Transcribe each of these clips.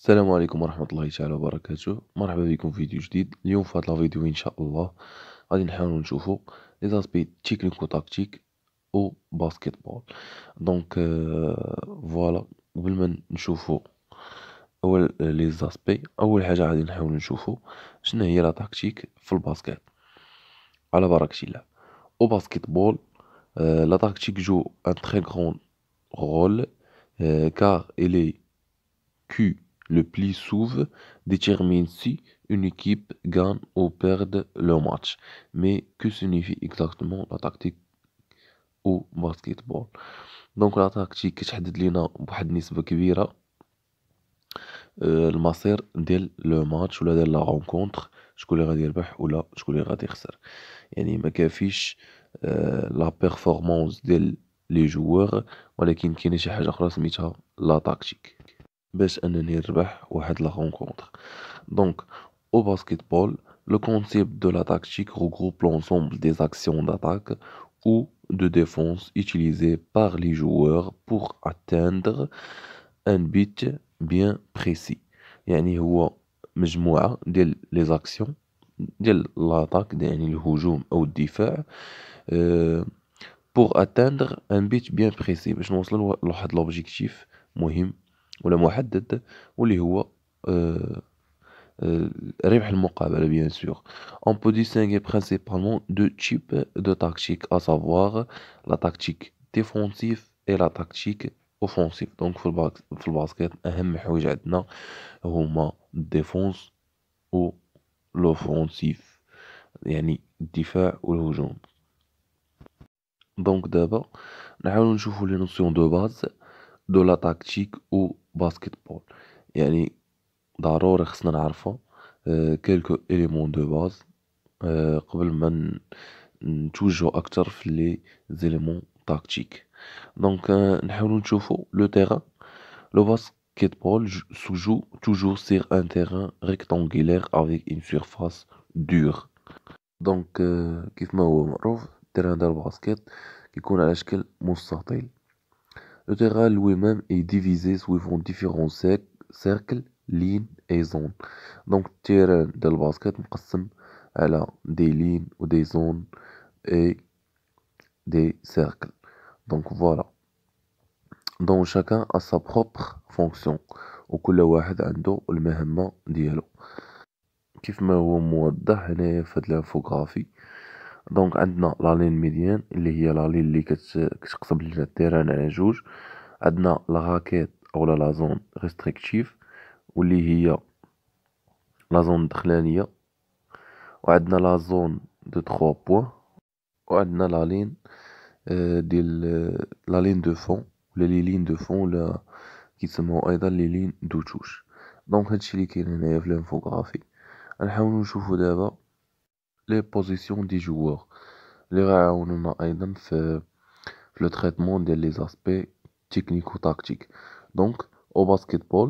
السلام عليكم ورحمة الله تعالى وبركاته مرحبا بكم في فيديو جديد اليوم في هذا الفيديو إن شاء الله غادي نحاولوا نشوفوا لي زاسبي تكنيكو تاكتيك او بول دونك فوالا قبل ما نشوفوا اول لي زاسبي اول حاجه غادي نحاولوا نشوفوا شنو هي لا تاكتيك في الباسكيت على بركه الله او باسكيت بول لا تاكتيك جو أن تخي grand rôle كار إلي كو le pli souvre détermine si une équipe gagne ou perd le match. Mais que signifie exactement la tactique au basketball Donc la tactique, je vais vous dire, le match ou la rencontre, je vais vous dire, bah ou là, je vais vous il y a la performance des joueurs, la tactique rencontre Donc, au basketball, le concept de la tactique regroupe l'ensemble des actions d'attaque ou de défense utilisées par les joueurs pour atteindre un but bien précis. يعني هو مجموعة ديال لي des ديال لاطاك يعني pour atteindre un but bien précis باش نوصلوا لواحد l'objectif, مهم ou la moindre, ou les rois, rien de le bien sûr. On peut distinguer principalement deux types de tactiques, à savoir la tactique défensive et la tactique offensive. Donc, pour le basket, un homme qui a dit la défense ou l'offensive, il y a une différence. Donc, d'abord, nous avons les notions de base de la tactique ou basket-ball. Il y a quelques éléments de base. avant vais toujours les éléments tactiques. Donc, nous avons le terrain. Le basket-ball se joue toujours sur un terrain rectangulaire avec une surface dure. Donc, le terrain du basket qui connaît est le le terrain lui-même est divisé suivant différents cercles, lignes et zones. Donc terrain le de la est مقسم à des lignes ou des zones et des cercles. Donc voilà. Donc chacun a sa propre fonction وكل واحد عنده المهمة ديالو كيف ما هو موضح هنايا في هاد l'infographie, دونك عندنا لا لين ميديان اللي هي لا لين اللي كتقسم لنا التيران على جوج عندنا لا راكيت اولا لا زون ريستريكتيف واللي هي لا زون الدخلانيه وعندنا لا زون دو 3 بوين وعندنا لا لين آه، ديال آه، لا لين دو فون ولا لي لين دو فون ولا كيتسموا ايضا لي لين دو توش دونك هادشي اللي كاين هنايا في الانفوغرافي غنحاولو نشوفو دابا les positions des joueurs Le traitement des fait le traitement des aspects techniques ou tactiques. au basketball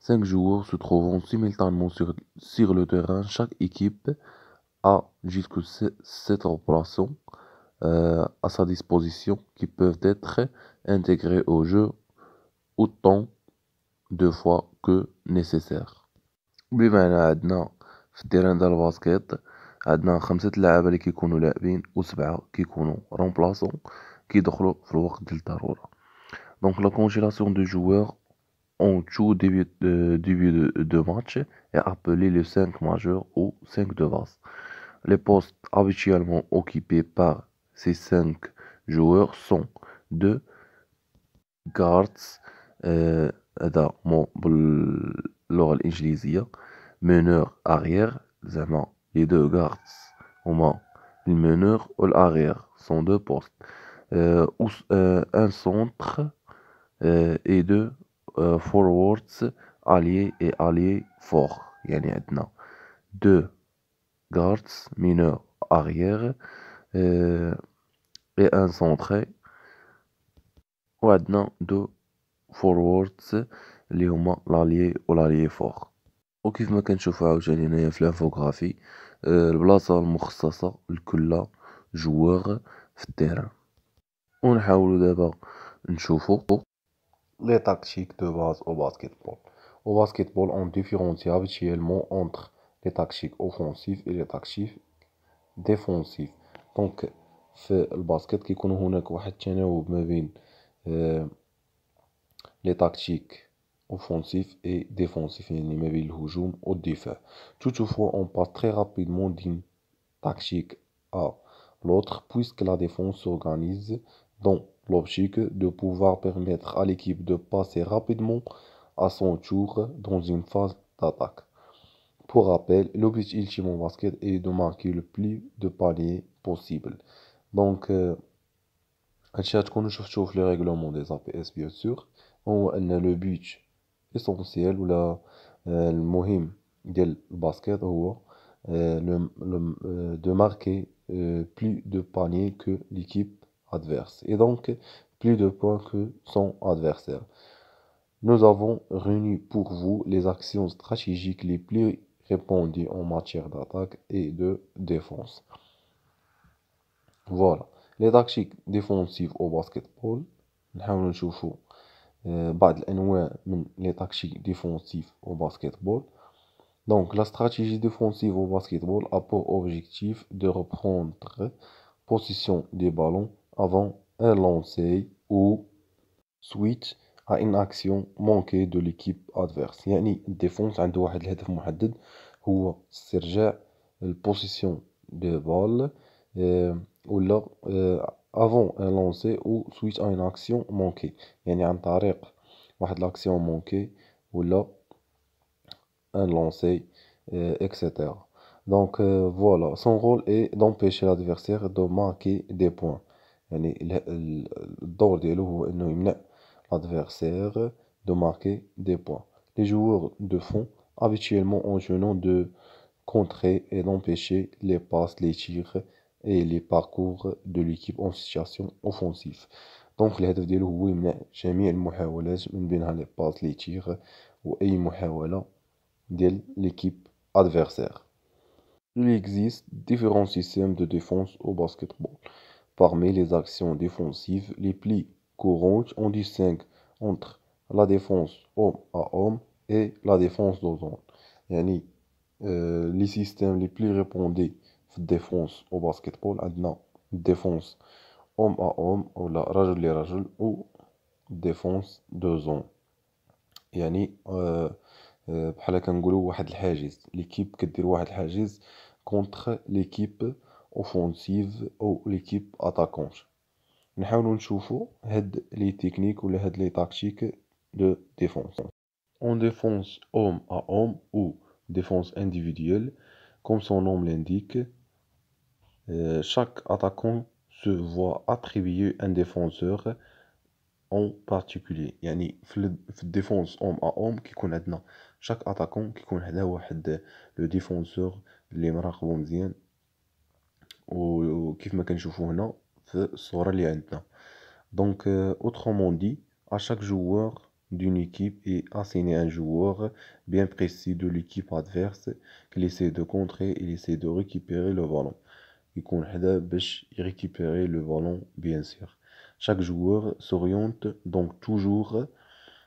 cinq joueurs se trouvent simultanément sur, sur le terrain chaque équipe a jusqu'à sept opérations euh, à sa disposition qui peuvent être intégrées au jeu autant de fois que nécessaire. بما عندنا le terrain de basket عندنا la لعابة اللي كيكونوا لاعبين وسبعة كيكونوا رومبلاسون كيدخلوا في الوقت ديال en début de, début de, match est appelé le 5 majeur ou 5 de base. Les postes habituellement occupés par ces 5 joueurs sont de guards, euh, meneur arrière, les deux gardes au moins Les meneurs au l'arrière sont deux postes, euh, euh un centre euh, et deux euh, forwards alliés et alliés forts. a maintenant deux gardes, mineurs arrière et un centré et deux forwards اللي l'allié ou l'allié fort وكيف ما كنشوفو عاوتاني هنايا في الانفوغرافي آه، البلاصة المخصصة لكل جواغ في التيران ونحاولوا دابا نشوفو لي تاكتيك دو باز او باسكيتبول او باسكيتبول اون ديفيرونسي habituellement اونتر لي تاكتيك اوفونسيف اي لي تاكتيك ديفونسيف دونك في الباسكيت كيكون هناك واحد التناوب ما بين لي آه، تاكتيك offensif et défensif au Toutefois, on passe très rapidement d'une tactique à l'autre puisque la défense s'organise dans l'objectif de pouvoir permettre à l'équipe de passer rapidement à son tour dans une phase d'attaque. Pour rappel, l'objectif ultime en basket est de marquer le plus de paliers possible. Donc, un cherche qu'on chauffe le règlement des APS bien sûr. On a le but la mohim المهم de basket هو de marquer plus de paniers que l'équipe adverse et donc plus de points que son adversaire. Nous avons réuni pour vous les actions stratégiques les plus répandues en matière d'attaque et de défense. Voilà, les tactiques défensives au basketball. Nous بعض الانواع من لي تاكشي ديفونسيف Donc, la stratégie défensive au basketball a pour objectif de reprendre position des ballons avant un lancer ou suite à une action manquée de l'équipe adverse. Il défense الديفونس عنده واحد de محدد هو استرجاع البوسيسيون دي ou là avant un euh, lancer ou suite à une action manquée يعني عن طريق action manquée ou là, un lancer etc donc euh, voilà son rôle est d'empêcher l'adversaire de marquer des points يعني l'adversaire de marquer des points les joueurs de fond habituellement en de contrer et d'empêcher les passes les tirs et les parcours de l'équipe en situation offensive Donc, الهدف ديالو هو يمنع جميع المحاولات من بينها tirs ou لي محاولة Il existe différents systèmes de défense au basketball. Parmi les actions défensives, les plus courantes, on distingue entre la défense homme à homme et la défense d'ozone. Euh, les systèmes les plus répandus في الديفونس وباسكيتبول عندنا ديفونس اوم ا اوم ولا رجل لرجل او ديفونس دو زون يعني أه, آه، بحال كنقولوا واحد الحاجز ليكيب كدير واحد الحاجز كونتر ليكيب اوفونسيف او ليكيب اتاكونت نحاولوا نشوفوا هاد لي تكنيك ولا هاد لي تاكتيك دو ديفونس اون ديفونس اوم ا اوم او ديفونس انديفيديويل كوم سون نوم لانديك Euh, chaque attaquant se voit attribuer un défenseur en particulier يعني في الديفونس اوم ا اوم كيكون عندنا connaît اتاكون كيكون حدا واحد لو ديفونسور اللي مراقبو مزيان وكيف ما كنشوفو هنا في الصوره اللي عندنا Donc, euh, autrement dit, à chaque joueur d'une équipe est assigné un joueur bien précis de l'équipe adverse qu'il essaie de contrer, et essaie de récupérer le ballon. Il حدا باش récupérer le ballon bien sûr. Chaque joueur s'oriente donc toujours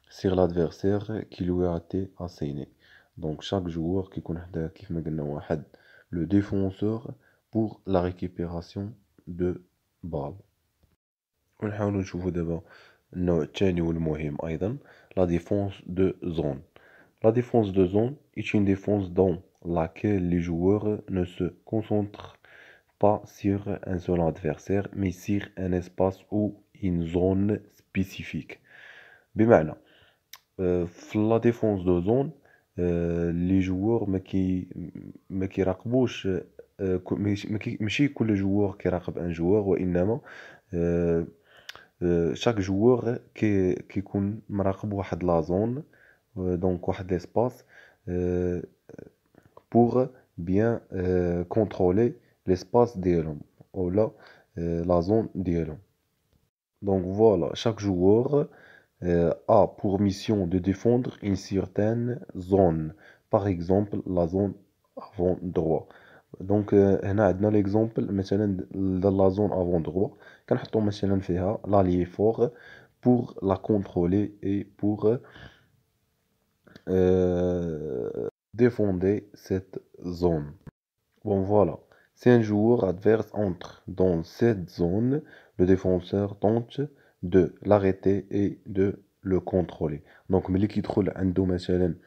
sur l'adversaire qui lui a été assigné. Donc chaque joueur qui connaît حدا le défenseur pour la récupération de balle. on défense de zone la défense de zone de zone la défense est une défense dans laquelle les joueurs ne se concentrent pas sur un seul adversaire, mais sur un espace ou une zone spécifique. Bimana, euh, la défense de zone, euh, les joueurs mais qui raccouchent, mais euh, tous qui un joueur, ou un chaque joueur qui, qui la zone, donc un espace, pour bien contrôler l'espace ديالهم ou euh, la zone d'élan donc voilà chaque joueur euh, a pour mission de défendre une certaine zone par exemple la zone avant droit donc euh, هنا l'exemple l'exemple de la zone avant droit كنحطو مثلا فيها l'allié pour pour pour la et pour pour défendre cette zone. Bon voilà, si un joueur adverse entre dans cette zone, le défenseur tente de l'arrêter et de le contrôler. Donc, mais qui trouve un domaine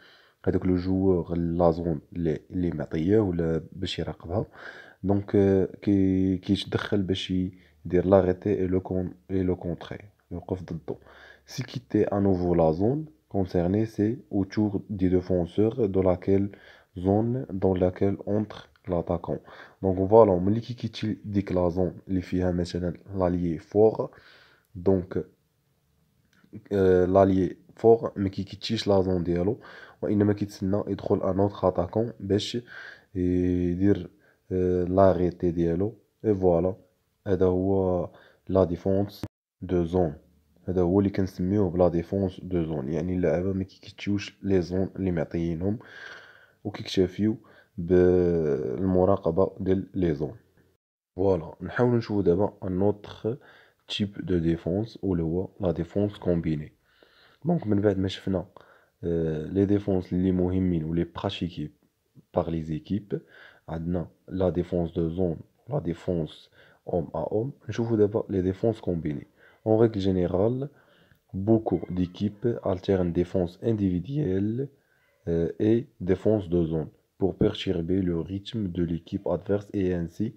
avec le joueur la zone les les matières ou le donc euh, qui qui le l'arrêter et le contrôler. et le contrer Si quitter à nouveau la zone concernée, c'est autour du défenseur, dans laquelle zone dans laquelle entre L'attaquant, donc voilà, on dit qu'il dit que la zone les filles à mes chenelles l'allié fort, donc euh, l'allié fort, mais qui tiche la zone de l'eau. Il ne me quitte pas et de l'autre attaquant, bêche et dire euh, l'arrêter de Et voilà, et d'avoir la défense de zone, et d'avoir les 15 la défense de zone. Il y a une l'événement qui tiche les zones les non ou qui chef fait de la de la zone. Voilà, nous allons un autre type de défense ou le la défense combinée. Donc, nous avons vu les défenses les plus importantes ou les pratiquées par les équipes. avons la défense de zone, la défense homme à homme. Je vous d'abord les défenses combinées. En règle générale, beaucoup d'équipes alternent défense individuelle euh, et défense de zone pour perturber le rythme de l'équipe adverse et ainsi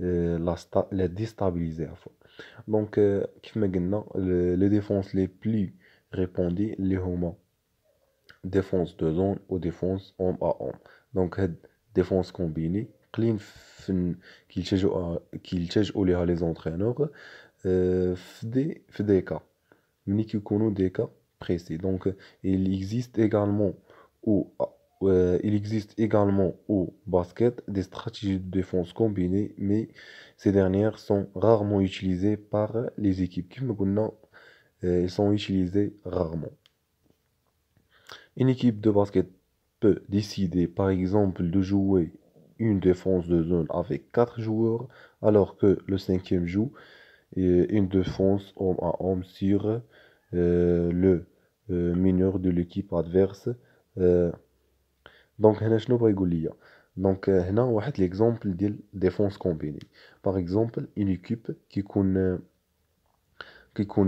euh, la, la déstabiliser. Donc, comme euh, je les défenses les plus répandues, les hommes défense de zone ou défense homme à homme. Donc, défense combinée, clean qu'ils ou les entraîneurs, euh, FDK. les cas, mais des cas précis. Donc, il existe également ou euh, il existe également au basket des stratégies de défense combinées, mais ces dernières sont rarement utilisées par les équipes. Qui euh, elles sont utilisées rarement. Une équipe de basket peut décider par exemple de jouer une défense de zone avec 4 joueurs, alors que le cinquième joue euh, une défense homme à homme sur le mineur de l'équipe adverse. Donc, je ne sais pas Donc, là, euh, l'exemple de défense combinée. Par exemple, une équipe qui compte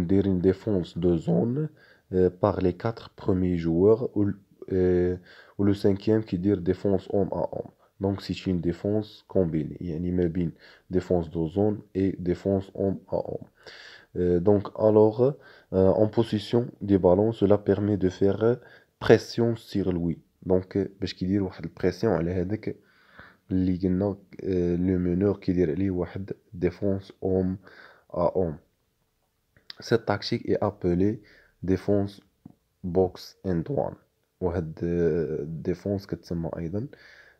dire une défense de zone euh, par les quatre premiers joueurs ou le euh, cinquième qui dit défense homme à homme. Donc, si une défense combinée, il y a une défense de zone et défense homme à homme. Donc, alors, en position des ballons, cela permet de faire pression sur lui. دونك باش كيدير واحد البريسيون على هذاك اللي قلنا لو آه، مونور كيدير عليه واحد ديفونس اوم ا اوم سيت تاكتيك اي ابلي ديفونس بوكس اند وان وهاد ديفونس آه، كتسمى ايضا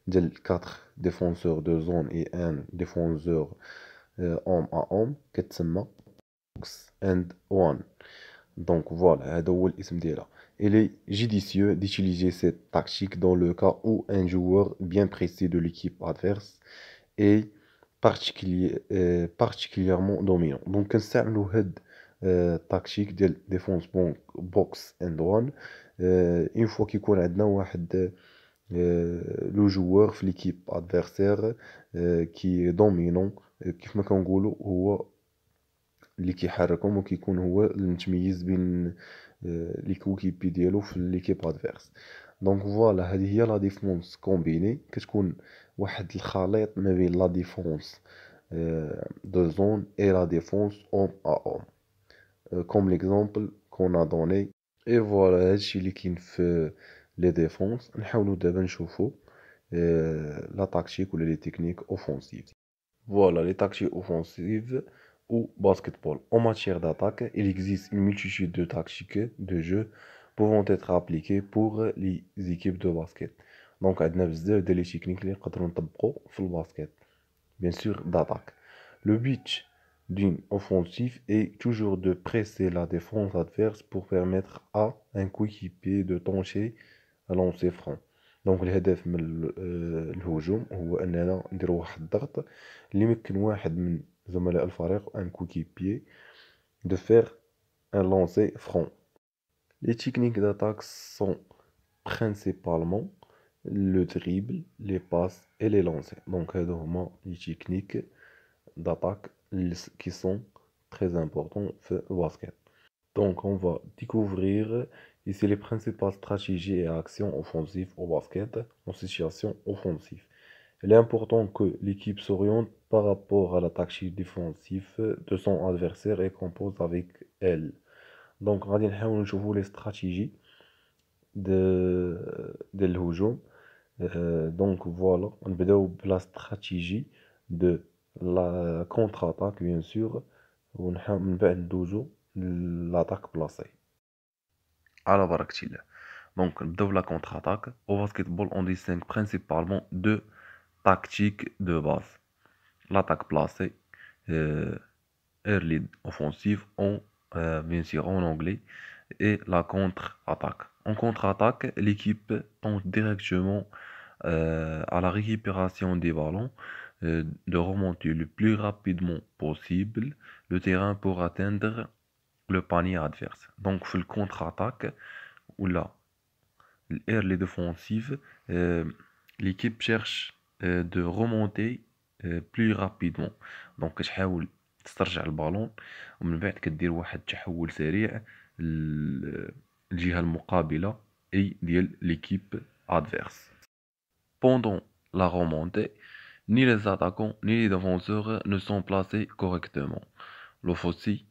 ديال 4 ديفونسور دو زون اي ان ديفونسور اوم ا اوم كتسمى بوكس اند وان Donc voilà, il est judicieux d'utiliser cette tactique dans le cas où un joueur bien précis de l'équipe adverse est particulièrement dominant. Donc, un euh, tactique de défense box and run. Euh, une fois qu'il connaît euh, le joueur, l'équipe adversaire euh, qui est dominant, qui ou اللي كيحركهم وكيكون هو المتميز بين آه، لي كوكيبي ديالو في ليكيب ادفيرس دونك فوالا هذه هي لا ديفونس كومبيني كتكون واحد الخليط ما بين لا ديفونس آه، دو زون اي لا ديفونس اوم ا اوم آه، كوم ليكزامبل كون ا دوني اي فوالا هادشي اللي كاين في لي ديفونس نحاولو دابا نشوفو لا تاكتيك ولا لي تكنيك اوفونسيف فوالا لي تاكتيك اوفونسيف au basketball. En matière d'attaque, il existe une multitude de tactiques de jeu pouvant être appliquées pour les équipes de basket. Donc, à a les techniques لي تكنيك اللي bien sûr d'attaque. Le but d'une offensive est toujours de presser la défense adverse pour permettre à un coéquipier de tancher à lancer franc. Donc, الهدف من الهجوم هو اننا نديرو واحد الضغط اللي يمكن Zomel Al-Farek, un pied de faire un lancer franc. Les techniques d'attaque sont principalement le dribble, les passes et les lancers. Donc, les techniques d'attaque qui sont très importantes au basket. Donc, on va découvrir ici les principales stratégies et actions offensives au basket en situation offensive. Il est important que l'équipe s'oriente par rapport à l'attaque défensif de son adversaire et compose avec elle. Donc, on va voir les stratégies de, de euh, donc, voilà, on va la stratégie de la contre-attaque, bien sûr. On va l'attaque placée. Alors, Donc, on la contre-attaque. Au basketball, on distingue principalement deux tactiques de base l'attaque placée, euh, offensive en, euh, bien en anglais, et la contre-attaque. En contre-attaque, l'équipe tente directement euh, à la récupération des ballons euh, de remonter le plus rapidement possible le terrain pour atteindre le panier adverse. Donc, le contre-attaque, ou la l'air offensive, l'équipe cherche de remonter euh, plus rapidement. Donc بلي رابيدمون دونك كتحاول تسترجع البالون ومن بعد كدير واحد التحول سريع للجهه المقابله اي ديال ليكيب adverse. Pendant la remontée, ni les attaquants ni les défenseurs ne sont placés correctement. Le fossé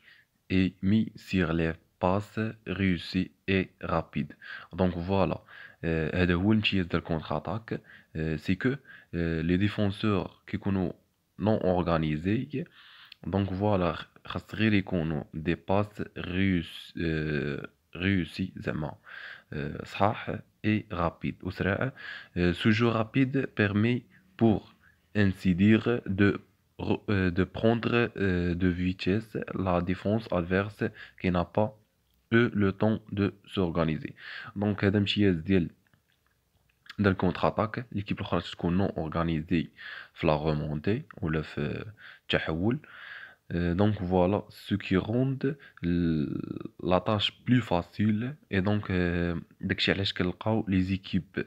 est mis sur les passes réussies et rapides. Donc voilà, euh, le contre-attaque, euh, c'est que euh, les défenseurs qui nous non organisés donc voilà خاص les nous دي باس ريوس ça et rapide euh, ce jeu rapide permet pour ainsi dire de euh, de prendre de vitesse la défense adverse qui n'a pas eu le temps de s'organiser donc Adam chies dit dans le contre-attaque l'équipe l'autre تكون non organisée dans la remontée ولا le التحول euh, donc voilà ce qui rend la tâche plus facile et donc euh, les équipes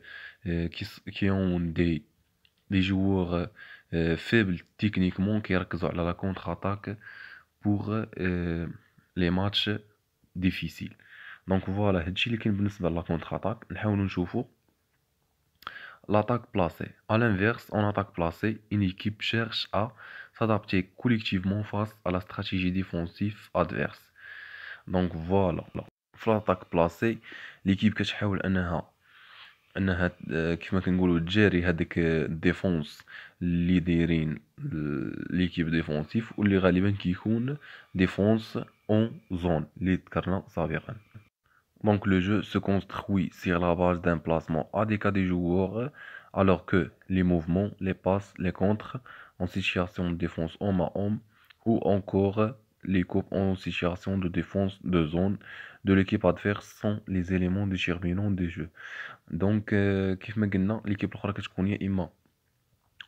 euh, qui ont des des joueurs faibles techniquement qui ont la contre-attaque pour les matchs difficiles donc voilà ce qui est la contre-attaque. Nous نحاولوا voir l'attaque placée. A l'inverse, en attaque placée, une équipe cherche à s'adapter collectivement face à la stratégie défensive adverse. Donc voilà. Dans l'attaque placée, l'équipe qui cherche à faire انها كيف ما كنقولوا تجاري l'équipe qui a دايرين ليكيب ديفونسيف واللي donc le jeu se construit sur la base d'un placement adéquat des joueurs, alors que les mouvements, les passes, les contres en situation de défense homme à homme ou encore les coupes en situation de défense de zone de l'équipe adverse sont les éléments déterminants du jeu. Donc, euh, l'équipe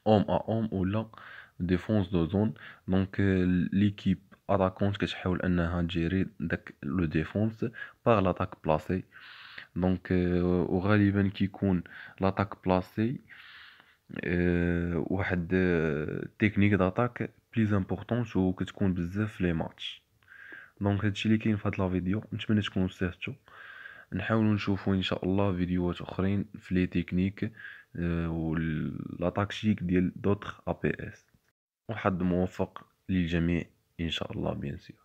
homme à homme ou la défense de zone. Donc, euh, l'équipe اتاكونت كتحاول انها تجيري داك لو ديفونس باغ لاتاك بلاسي دونك آه، وغالبا كيكون لاتاك بلاسي آه، واحد آه، تكنيك داتاك بليز و كتكون بزاف لي ماتش دونك هادشي اللي كاين في هاد لا فيديو نتمنى تكونوا استفدتوا نحاولوا نشوفوا ان شاء الله فيديوهات اخرين في لي تكنيك و لا ديال ديال دوتر بي اس وحد موفق للجميع إن شاء الله bien